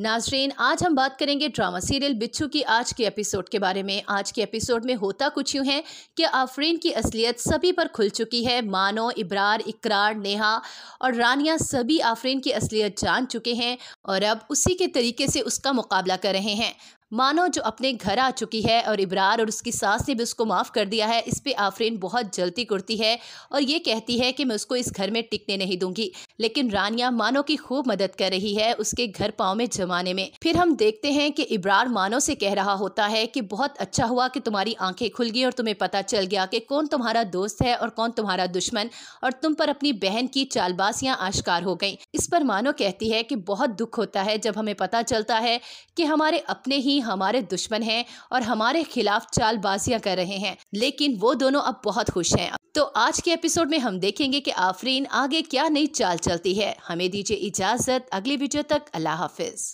नाजरीन आज हम बात करेंगे ड्रामा सीरियल बिच्छू की आज के एपिसोड के बारे में आज के एपिसोड में होता कुछ यूँ है कि आफरीन की असलियत सभी पर खुल चुकी है मानो इब्रार इकरार नेहा और रानिया सभी आफरीन की असलियत जान चुके हैं और अब उसी के तरीके से उसका मुकाबला कर रहे हैं मानो जो अपने घर आ चुकी है और इब्रार और उसकी सास ने भी उसको माफ़ कर दिया है इस पे आफरीन बहुत जलती कुर्ती है और ये कहती है कि मैं उसको इस घर में टिकने नहीं दूंगी लेकिन रानिया मानो की खूब मदद कर रही है उसके घर पाँव में जमाने में फिर हम देखते हैं कि इब्रार मानो से कह रहा होता है कि बहुत अच्छा हुआ कि तुम्हारी आंखें खुल गई और तुम्हें पता चल गया कि कौन तुम्हारा दोस्त है और कौन तुम्हारा दुश्मन और तुम पर अपनी बहन की चालबासियाँ आश्कार हो गई इस पर मानो कहती है कि बहुत दुख होता है जब हमें पता चलता है कि हमारे अपने ही हमारे दुश्मन हैं और हमारे खिलाफ चालबाजियां कर रहे हैं लेकिन वो दोनों अब बहुत खुश हैं तो आज के एपिसोड में हम देखेंगे कि आफरीन आगे क्या नई चाल चलती है हमें दीजिए इजाजत अगली वीडियो तक अल्लाह हाफिज़